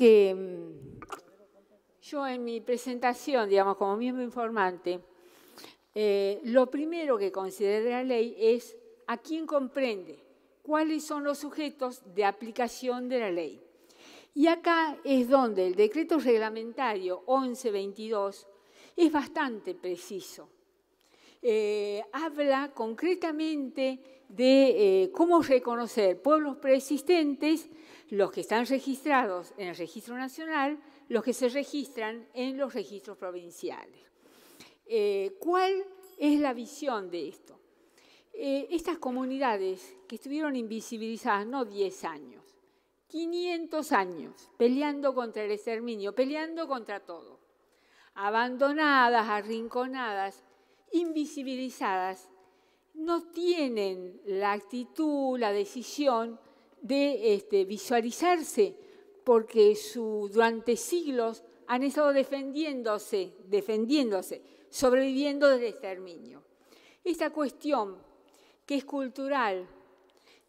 que mm, yo en mi presentación, digamos, como miembro informante, eh, lo primero que de la ley es a quién comprende, cuáles son los sujetos de aplicación de la ley. Y acá es donde el decreto reglamentario 1122 es bastante preciso eh, habla concretamente de eh, cómo reconocer pueblos preexistentes, los que están registrados en el registro nacional, los que se registran en los registros provinciales. Eh, ¿Cuál es la visión de esto? estas comunidades que estuvieron invisibilizadas no 10 años, 500 años, peleando contra el exterminio, peleando contra todo, abandonadas, arrinconadas, invisibilizadas, no tienen la actitud, la decisión de este, visualizarse, porque durante siglos han estado defendiéndose, defendiéndose, sobreviviendo del exterminio. Esta cuestión, que es cultural,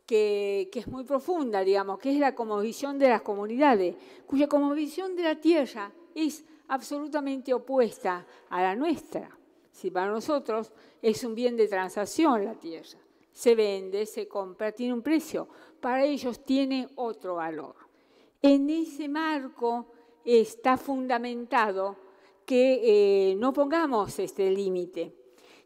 que, es muy profunda, digamos, que es la cosmovisión de las comunidades, cuya visión de la tierra es absolutamente opuesta a la nuestra si para nosotros es un bien de transacción la tierra. Se vende, se compra, tiene un precio. Para ellos tiene otro valor. En ese marco está fundamentado que eh, no pongamos este límite,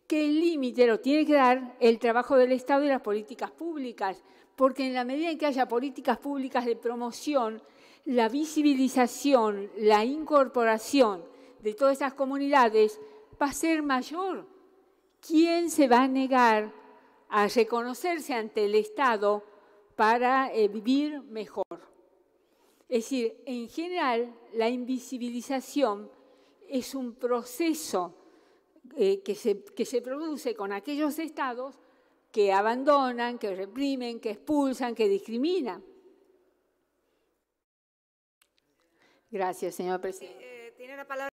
que el límite lo tiene que dar el trabajo del Estado y las políticas públicas, porque en la medida en que haya políticas públicas de promoción, la visibilización, la incorporación de todas esas comunidades va a ser mayor. ¿Quién se va a negar a reconocerse ante el Estado para eh, vivir mejor? Es decir, en general, la invisibilización es un proceso eh, que, se, que se produce con aquellos estados que abandonan, que reprimen, que expulsan, que discriminan. Gracias, señor presidente. Eh, tiene la palabra.